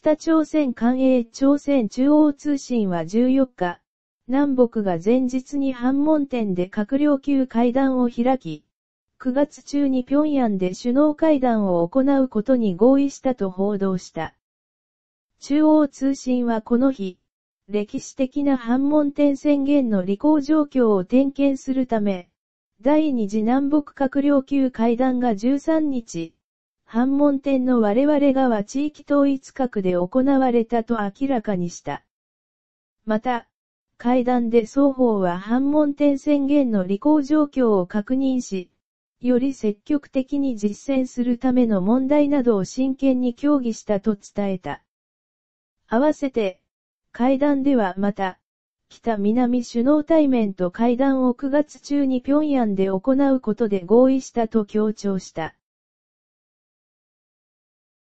北朝鮮官営朝鮮中央通信は14日、南北が前日に反問店で閣僚級会談を開き、9月中に平壌で首脳会談を行うことに合意したと報道した。中央通信はこの日、歴史的な反問店宣言の履行状況を点検するため、第2次南北閣僚級会談が13日、反問店の我々がは地域統一核で行われたと明らかにした。また、会談で双方は反問店宣言の履行状況を確認し、より積極的に実践するための問題などを真剣に協議したと伝えた。合わせて、会談ではまた、北南首脳対面と会談を9月中に平壌で行うことで合意したと強調した。